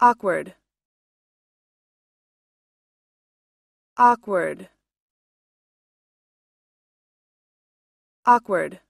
awkward awkward awkward